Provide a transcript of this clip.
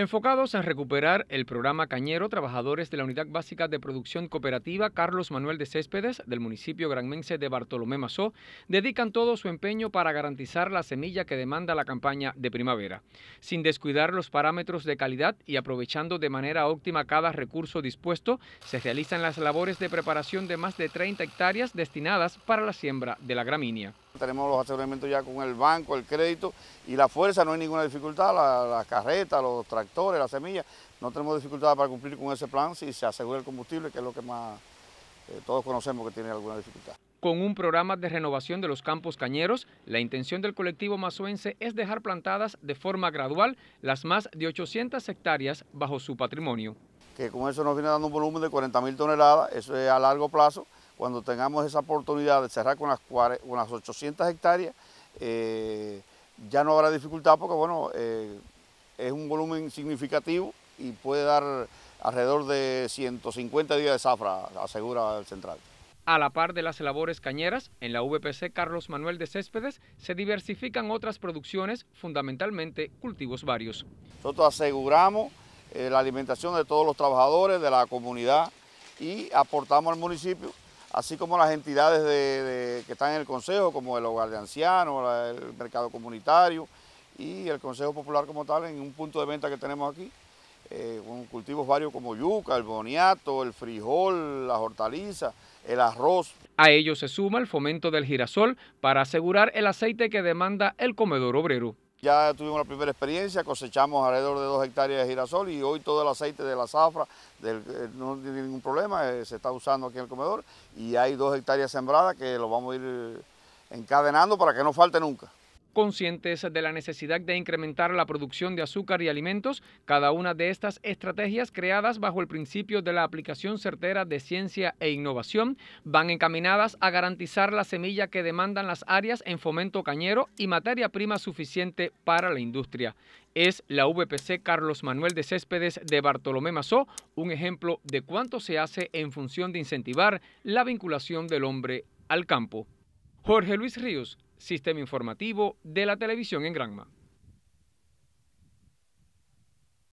Enfocados en recuperar el programa Cañero, trabajadores de la Unidad Básica de Producción Cooperativa Carlos Manuel de Céspedes del municipio granmense de Bartolomé Mazó dedican todo su empeño para garantizar la semilla que demanda la campaña de primavera, sin descuidar los parámetros de calidad y aprovechando de manera óptima cada recurso dispuesto, se realizan las labores de preparación de más de 30 hectáreas destinadas para la siembra de la gramínea tenemos los aseguramientos ya con el banco, el crédito y la fuerza, no hay ninguna dificultad, las carretas, los tractores, las semillas, no tenemos dificultad para cumplir con ese plan si se asegura el combustible, que es lo que más eh, todos conocemos que tiene alguna dificultad. Con un programa de renovación de los campos cañeros, la intención del colectivo mazuense es dejar plantadas de forma gradual las más de 800 hectáreas bajo su patrimonio. Que con eso nos viene dando un volumen de 40 toneladas, eso es a largo plazo, cuando tengamos esa oportunidad de cerrar con las, unas 800 hectáreas, eh, ya no habrá dificultad porque, bueno, eh, es un volumen significativo y puede dar alrededor de 150 días de zafra, asegura el central. A la par de las labores cañeras, en la VPC Carlos Manuel de Céspedes se diversifican otras producciones, fundamentalmente cultivos varios. Nosotros aseguramos eh, la alimentación de todos los trabajadores, de la comunidad y aportamos al municipio así como las entidades que están en el Consejo, como el Hogar de Ancianos, el Mercado Comunitario y el Consejo Popular como tal, en un punto de venta que tenemos aquí, eh, con cultivos varios como yuca, el boniato, el frijol, las hortalizas, el arroz. A ello se suma el fomento del girasol para asegurar el aceite que demanda el comedor obrero. Ya tuvimos la primera experiencia, cosechamos alrededor de dos hectáreas de girasol y hoy todo el aceite de la zafra eh, no tiene ningún problema, eh, se está usando aquí en el comedor y hay dos hectáreas sembradas que lo vamos a ir eh, encadenando para que no falte nunca. Conscientes de la necesidad de incrementar la producción de azúcar y alimentos, cada una de estas estrategias creadas bajo el principio de la aplicación certera de ciencia e innovación van encaminadas a garantizar la semilla que demandan las áreas en fomento cañero y materia prima suficiente para la industria. Es la VPC Carlos Manuel de Céspedes de Bartolomé Mazó un ejemplo de cuánto se hace en función de incentivar la vinculación del hombre al campo. Jorge Luis Ríos, Sistema Informativo de la Televisión en Granma.